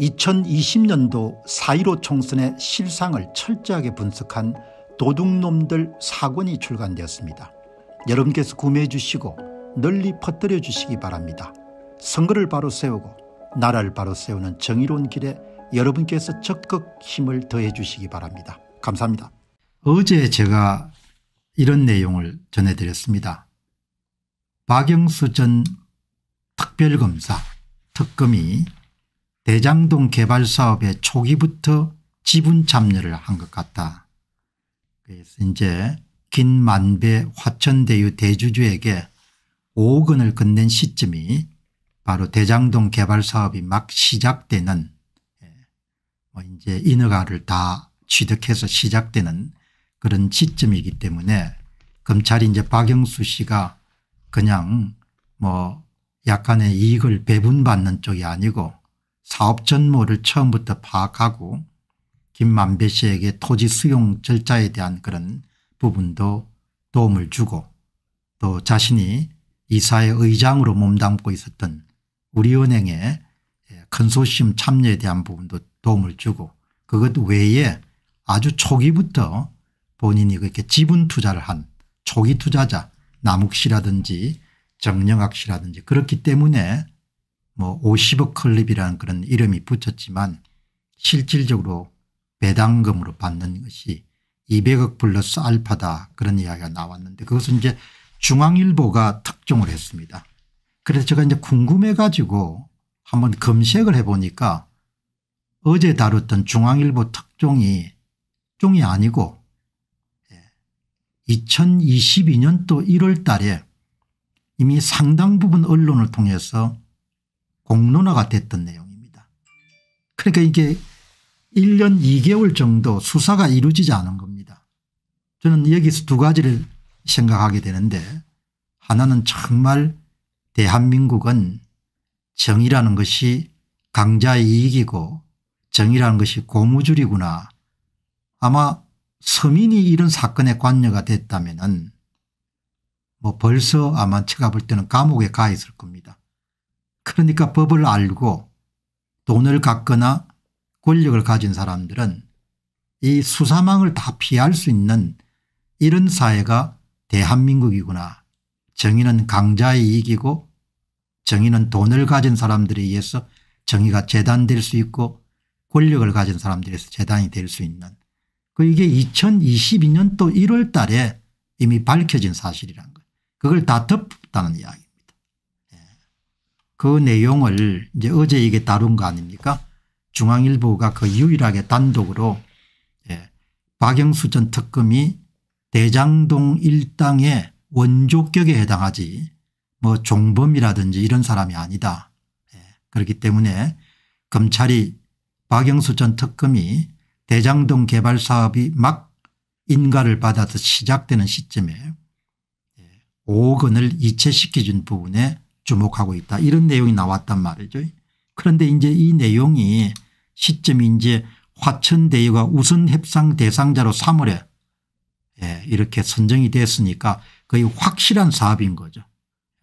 2020년도 4.15 총선의 실상을 철저하게 분석한 도둑놈들 사권이 출간되었습니다. 여러분께서 구매해 주시고 널리 퍼뜨려 주시기 바랍니다. 선거를 바로 세우고 나라를 바로 세우는 정의로운 길에 여러분께서 적극 힘을 더해 주시기 바랍니다. 감사합니다. 어제 제가 이런 내용을 전해드렸습니다. 박영수 전 특별검사 특검이 대장동 개발 사업에 초기부터 지분 참여를 한 것 같다. 그래서 이제 긴만배 화천대유 대주주에게 5억 원을 건넨 시점이 바로 대장동 개발 사업이 막 시작되는 예, 뭐 이제 인허가를 다 취득해서 시작되는 그런 시점이기 때문에 검찰이 이제 박영수 씨가 그냥 뭐 약간의 이익을 배분받는 쪽이 아니고 사업 전모를 처음부터 파악하고 김만배 씨에게 토지 수용 절차에 대한 그런 부분도 도움을 주고 또 자신이 이사의 의장으로 몸담고 있었던 우리은행의 컨소시엄 참여에 대한 부분도 도움을 주고 그것 외에 아주 초기부터 본인이 그렇게 지분 투자를 한 초기 투자자 남욱 씨라든지 정영학 씨라든지 그렇기 때문에 뭐 50억 클립이라는 그런 이름이 붙였지만 실질적으로 배당금으로 받는 것이 200억 플러스 알파다 그런 이야기가 나왔는데 그것은 이제 중앙일보가 특종을 했습니다. 그래서 제가 이제 궁금해 가지고 한번 검색을 해보니까 어제 다뤘던 중앙일보 특종이 종이 아니고 2022년도 예, 1월 달에 이미 상당 부분 언론을 통해서 공론화가 됐던 내용입니다. 그러니까 이게 1년 2개월 정도 수사가 이루어지지 않은 겁니다. 저는 여기서 두 가지를 생각하게 되는데 하나는 정말 대한민국은 정의라는 것이 강자의 이익이고 정의라는 것이 고무줄이구나. 아마 서민이 이런 사건에 관여가 됐다면 뭐 벌써 아마 제가 볼 때는 감옥에 가 있을 겁니다. 그러니까 법을 알고 돈을 갖거나 권력을 가진 사람들은 이 수사망을 다 피할 수 있는 이런 사회가 대한민국이구나. 정의는 강자에 이기고 정의는 돈을 가진 사람들에 의해서 정의가 재단될 수 있고 권력을 가진 사람들에서 재단이 될 수 있는 그게 2022년 또 1월 달에 이미 밝혀진 사실이란 거예요. 그걸 다 덮었다는 이야기. 그 내용을 이제 어제 이게 다룬 거 아닙니까? 중앙일보가 그 유일하게 단독으로 예, 박영수 전 특검이 대장동 일당의 원조격에 해당하지 뭐 종범이라든지 이런 사람이 아니다. 예, 그렇기 때문에 검찰이 박영수 전 특검이 대장동 개발 사업이 막 인가를 받아서 시작되는 시점에 5억 예, 원을 이체시켜준 부분에 주목하고 있다 이런 내용이 나왔단 말이죠. 그런데 이제 이 내용이 시점이 이제 화천대유가 우선 협상 대상자로 3월에 예, 이렇게 선정이 됐으니까 거의 확실한 사업인 거죠.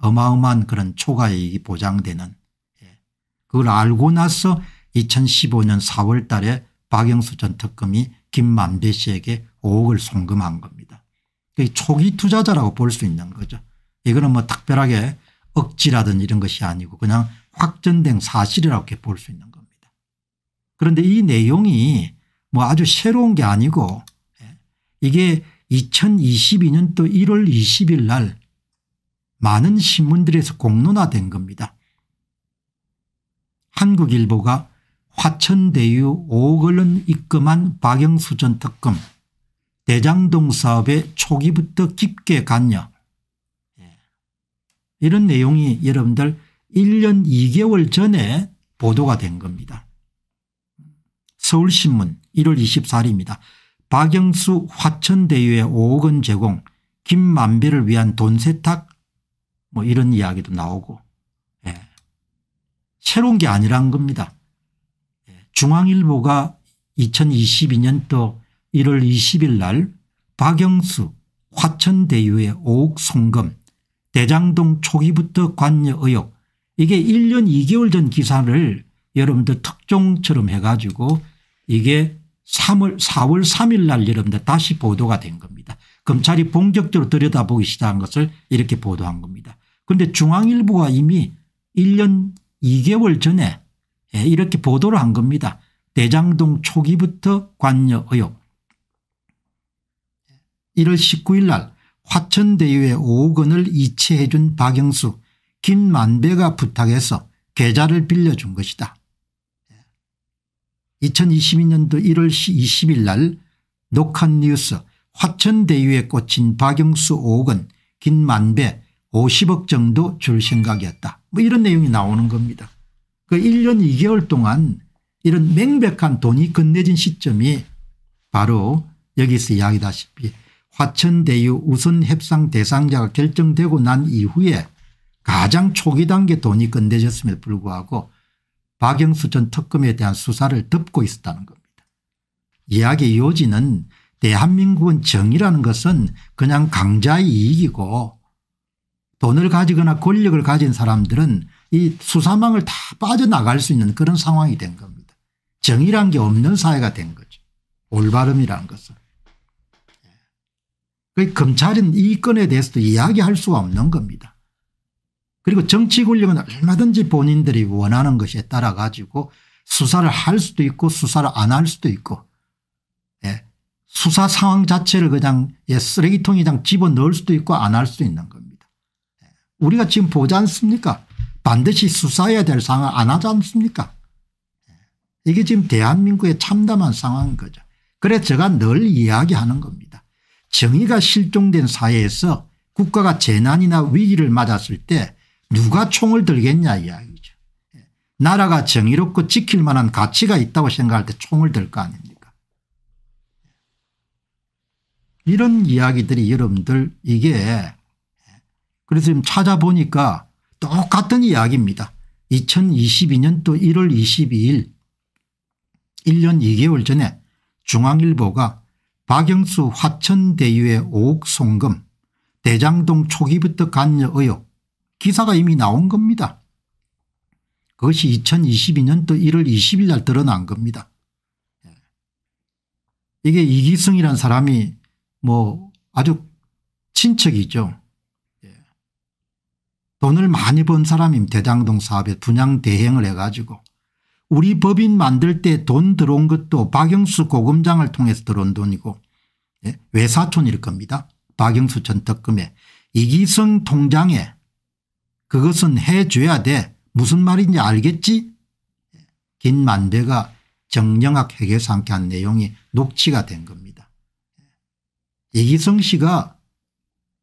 어마어마한 그런 초과이익이 보장되는 예. 그걸 알고 나서 2015년 4월 달에 박영수 전 특검이 김만배 씨에게 5억을 송금한 겁니다. 초기 투자자라고 볼 수 있는 거죠. 이거는 뭐 특별하게 억지라든지 이런 것이 아니고 그냥 확전된 사실이라고 이렇게 볼수 있는 겁니다. 그런데 이 내용이 뭐 아주 새로운 게 아니고 예, 이게 2022년도 1월 20일 날 많은 신문들에서 공론화된 겁니다. 한국일보가 화천대유 5억을 원 입금한 박영수 전 특검 대장동 사업에 초기부터 깊게 관여 이런 내용이 여러분들 1년 2개월 전에 보도가 된 겁니다. 서울신문 1월 24일입니다. 박영수 화천대유의 5억 원 제공 김만배를 위한 돈 세탁 뭐 이런 이야기도 나오고 예. 새로운 게 아니란 겁니다. 예. 중앙일보가 2022년도 1월 20일 날 박영수 화천대유의 5억 송금 대장동 초기부터 관여 의혹 이게 1년 2개월 전 기사를 여러분들 특종처럼 해가지고 이게 3월 4월 3일 날 여러분들 다시 보도가 된 겁니다. 검찰이 본격적으로 들여다보기 시작한 것을 이렇게 보도한 겁니다. 그런데 중앙일보가 이미 1년 2개월 전에 예, 이렇게 보도를 한 겁니다. 대장동 초기부터 관여 의혹 1월 19일 날 화천대유의 5억 원을 이체해 준 박영수 김만배가 부탁해서 계좌를 빌려준 것이다. 2022년도 1월 20일 날 녹한 뉴스 화천대유에 꽂힌 박영수 5억 원 김만배 50억 정도 줄 생각이었다. 뭐 이런 내용이 나오는 겁니다. 그 1년 2개월 동안 이런 맹백한 돈이 건네진 시점이 바로 여기서 이야기다시피 화천대유 우선 협상 대상자가 결정되고 난 이후에 가장 초기 단계 돈이 건네졌음에도 불구하고 박영수 전 특검에 대한 수사를 덮고 있었다는 겁니다. 이야기 요지는 대한민국은 정의라는 것은 그냥 강자의 이익이고 돈을 가지거나 권력을 가진 사람들은 이 수사망을 다 빠져나갈 수 있는 그런 상황이 된 겁니다. 정의란 게 없는 사회가 된 거죠. 올바름이라는 것은. 그러니까 검찰은 이 건에 대해서도 이야기할 수가 없는 겁니다. 그리고 정치 권력은 얼마든지 본인들이 원하는 것에 따라 가지고 수사를 할 수도 있고 수사를 안 할 수도 있고 예. 수사 상황 자체를 그냥 예, 쓰레기통이장 집어넣을 수도 있고 안 할 수도 있는 겁니다. 예. 우리가 지금 보지 않습니까 반드시 수사해야 될 상황 안 하지 않습니까 예, 이게 지금 대한민국의 참담한 상황인 거죠. 그래서 제가 늘 이야기하는 겁니다. 정의가 실종된 사회에서 국가가 재난이나 위기를 맞았을 때 누가 총을 들겠냐 이야기죠. 예. 나라가 정의롭고 지킬 만한 가치가 있다고 생각할 때 총을 들 거 아닙니까 예. 이런 이야기들이 여러분들 이게 예. 그래서 지금 찾아보니까 똑같은 이야기입니다. 2022년도 1월 22일 1년 2개월 전에 중앙일보가 박영수 화천대유의 5억 송금, 대장동 초기부터 간여 의혹 기사가 이미 나온 겁니다. 그것이 2022년도 1월 20일 날 드러난 겁니다. 예. 이게 이기승이란 사람이 뭐 아주 친척이죠. 예. 돈을 많이 번 사람임 대장동 사업에 분양 대행을 해가지고 우리 법인 만들 때 돈 들어온 것도 박영수 고검장을 통해서 들어온 돈이고 예? 외사촌일 겁니다. 박영수 전특검에 이기성 통장에 그것은 해줘야 돼. 무슨 말인지 알겠지? 예, 긴 만대가 정영학 회계사 함께한 내용이 녹취가 된 겁니다. 예, 이기성 씨가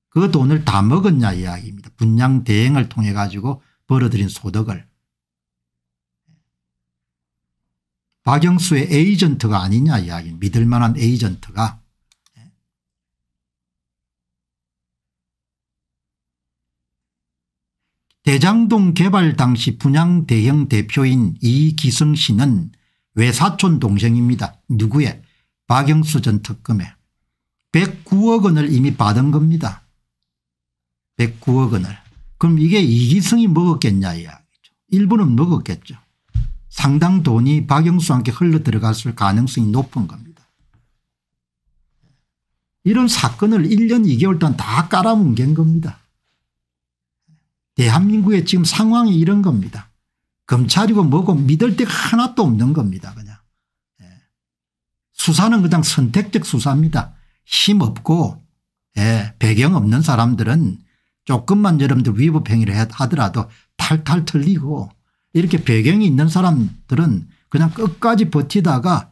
그 돈을 다 먹었냐 이야기입니다. 분양 대행을 통해 가지고 벌어들인 소득을. 박영수의 에이전트가 아니냐 이야기 믿을 만한 에이전트가 대장동 개발 당시 분양 대형 대표인 이기승 씨는 외사촌 동생입니다. 누구의? 박영수 전 특검의 109억 원을 이미 받은 겁니다. 109억 원을. 그럼 이게 이기승이 먹었겠냐 이야기죠. 일부는 먹었겠죠. 상당 돈이 박영수한테 흘러 들어갔을 가능성이 높은 겁니다. 이런 사건을 1년 2개월 동안 다 깔아뭉갠 겁니다. 대한민국의 지금 상황이 이런 겁니다. 검찰이고 뭐고 믿을 데가 하나도 없는 겁니다. 그냥. 예. 수사는 그냥 선택적 수사입니다. 힘 없고 예. 배경 없는 사람들은 조금만 여러분들 위법 행위를 하더라도 탈탈 털리고 이렇게 배경이 있는 사람들은 그냥 끝까지 버티다가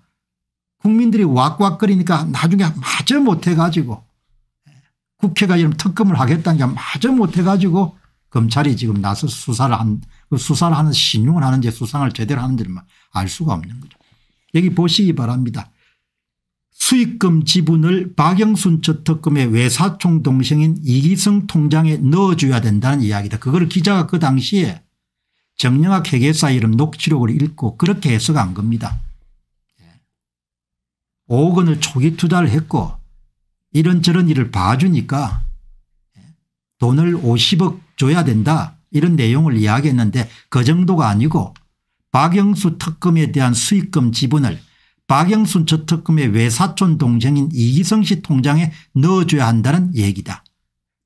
국민들이 왁왁거리니까 나중에 마저 못해가지고 국회가 이런 특검을 하겠다는 게 마저 못해가지고 검찰이 지금 나서 수사를 한 그 수사를 하는 신용을 하는지 수상을 제대로 하는지를 알 수가 없는 거죠. 여기 보시기 바랍니다. 수익금 지분을 박영순 저특검의 외사총 동생인 이기성 통장에 넣어줘야 된다는 이야기다. 그걸 기자가 그 당시에 정영학 회계사 이름 녹취록을 읽고 그렇게 해석한 겁니다. 5억 예. 원을 초기 투자를 했고 이런저런 일을 봐주니까 예, 돈을 50억 줘야 된다 이런 내용을 이야기했는데 그 정도가 아니고 박영수 특검에 대한 수익금 지분을 박영순 저 특검의 외사촌 동생인 이기성 씨 통장에 넣어줘야 한다는 얘기다.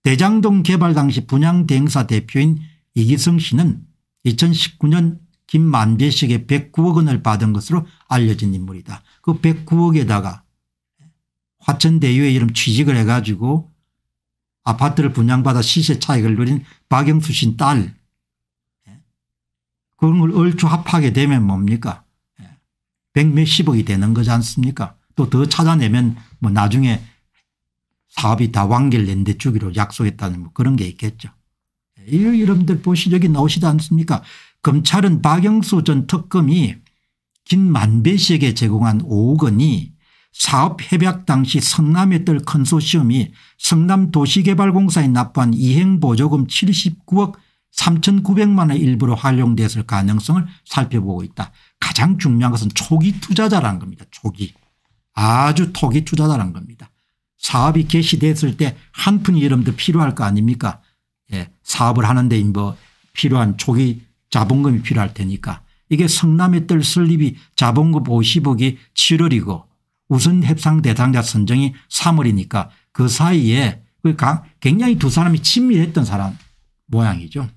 대장동 개발 당시 분양대행사 대표인 이기성 씨는 2019년 김만배 씨에게 109억 원을 받은 것으로 알려진 인물이다. 그 109억에다가 화천대유의 이름 취직을 해가지고 아파트를 분양받아 시세 차익을 누린 박영수 씨 딸. 예, 그런 걸 얼추 합하게 되면 뭡니까? 예, 백 몇십억이 되는 거지 않습니까? 또 더 찾아내면 뭐 나중에 사업이 다 완결된 데 주기로 약속했다는 뭐 그런 게 있겠죠. 여러분들 보시 여기 나오시지 않습니까 검찰은 박영수 전 특검이 김만배 씨에게 제공한 5억 원이 사업 협약 당시 성남에 뜰 컨소시엄이 성남도시개발공사에 납부한 이행보조금 79억 3,900만 원 일부로 활용됐을 가능성을 살펴보고 있다. 가장 중요한 것은 초기 투자자란 겁니다. 초기. 아주 초기 투자자란 겁니다. 사업이 개시됐을 때 한 푼이 여러분들 필요할 거 아닙니까 예, 사업을 하는데 뭐 필요한 초기 자본금이 필요할 테니까 이게 성남의 뜰 설립이 자본금 50억이 7월이고 우선 협상 대상자 선정이 3월이니까 그 사이에 그 굉장히 두 사람이 친밀했던 사람 모양이죠.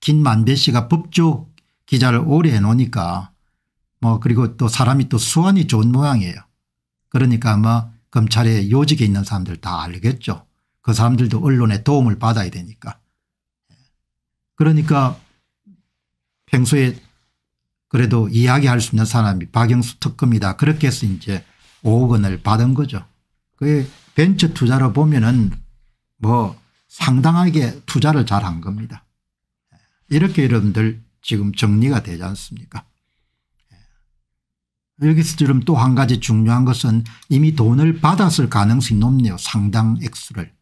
김만배 씨가 법조 기자를 오래 해놓으니까 뭐 그리고 또 사람이 또 수완이 좋은 모양이에요. 그러니까 아마 검찰의 요직에 있는 사람들 다 알겠죠. 그 사람들도 언론의 도움을 받아야 되니까. 그러니까 평소에 그래도 이야기할 수 있는 사람이 박영수 특검이다. 그렇게 해서 이제 5억 원을 받은 거죠. 그게 벤처 투자로 보면은 뭐 상당하게 투자를 잘 한 겁니다. 이렇게 여러분들 지금 정리가 되지 않습니까? 여기서 지금 또 한 가지 중요한 것은 이미 돈을 받았을 가능성이 높네요. 상당 액수를.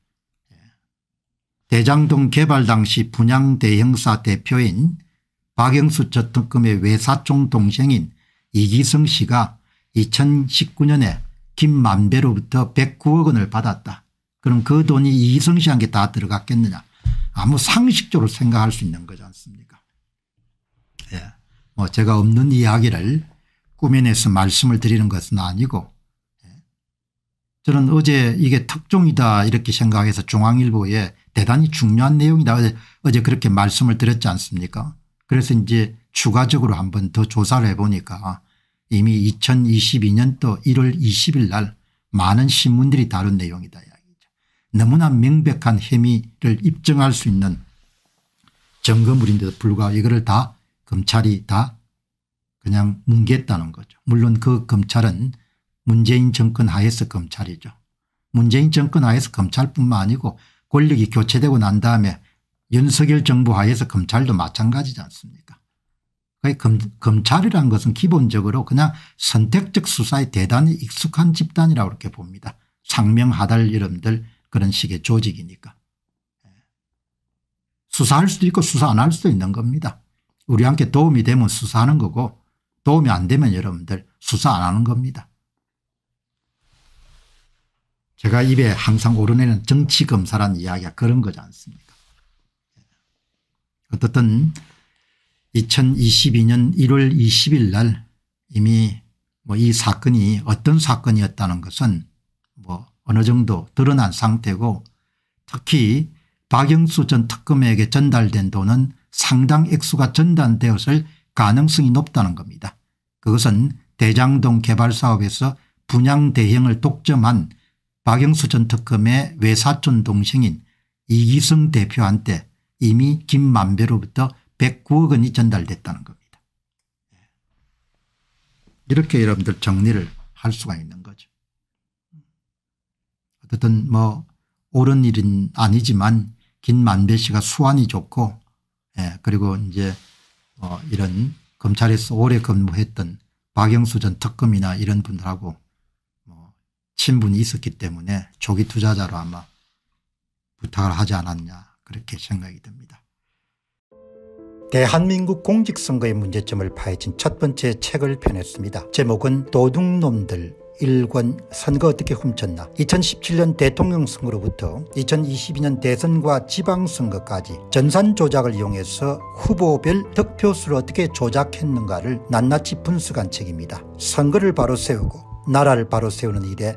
대장동 개발 당시 분양대행사 대표인 박영수 저특금의 외사총 동생인 이기성 씨가 2019년에 김만배로부터 109억 원을 받았다. 그럼 그 돈이 이기성 씨한테 다 들어갔겠느냐. 아무 상식적으로 생각할 수 있는 거지 않습니까 예. 뭐 제가 없는 이야기를 꾸며내서 말씀을 드리는 것은 아니고 예. 저는 어제 이게 특종이다 이렇게 생각해서 중앙일보에 대단히 중요한 내용이다. 어제 그렇게 말씀을 드렸지 않습니까 그래서 이제 추가적으로 한번 더 조사를 해보니까 이미 2022년도 1월 20일 날 많은 신문들이 다룬 내용이다. 이야기죠. 너무나 명백한 혐의를 입증할 수 있는 증거물인데도 불구하고 이거를 다 검찰이 다 그냥 뭉갰다는 거죠. 물론 그 검찰은 문재인 정권 하에서 검찰이죠. 문재인 정권 하에서 검찰뿐만 아니고 권력이 교체되고 난 다음에 윤석열 정부 하에서 검찰도 마찬가지지 않습니까 검, 검찰이란 것은 기본적으로 그냥 선택적 수사에 대단히 익숙한 집단이라고 그렇게 봅니다. 상명하달 여러분들 그런 식의 조직이니까. 예. 수사할 수도 있고 수사 안 할 수도 있는 겁니다. 우리한테 도움이 되면 수사하는 거고 도움이 안 되면 여러분들 수사 안 하는 겁니다. 제가 입에 항상 오르내는 정치검사란 이야기가 그런 거지 않습니까 어떻든 2022년 1월 20일 날 이미 뭐 이 사건이 어떤 사건이었다는 것은 뭐 어느 정도 드러난 상태고 특히 박영수 전 특검에게 전달된 돈은 상당 액수가 전달되었을 가능성이 높다는 겁니다. 그것은 대장동 개발 사업에서 분양 대행을 독점한 박영수 전 특검의 외사촌 동생인 이기성 대표한테 이미 김만배로부터 109억 원이 전달됐다는 겁니다. 예. 이렇게 여러분들 정리를 할 수가 있는 거죠. 어쨌든 뭐 옳은 일은 아니지만 김만배 씨가 수완이 좋고 예, 그리고 이제 어 이런 검찰에서 오래 근무했던 박영수 전 특검이나 이런 분들하고 친분이 있었기 때문에 조기 투자자로 아마 부탁을 하지 않았냐 그렇게 생각이 듭니다. 대한민국 공직선거의 문제점을 파헤친 첫 번째 책을 펴냈습니다. 제목은 도둑놈들 일권 선거 어떻게 훔쳤나 2017년 대통령 선거로부터 2022년 대선과 지방선거까지 전산 조작을 이용해서 후보별 득표수를 어떻게 조작했는가를 낱낱이 분석한 책입니다. 선거를 바로 세우고 나라를 바로 세우는 일에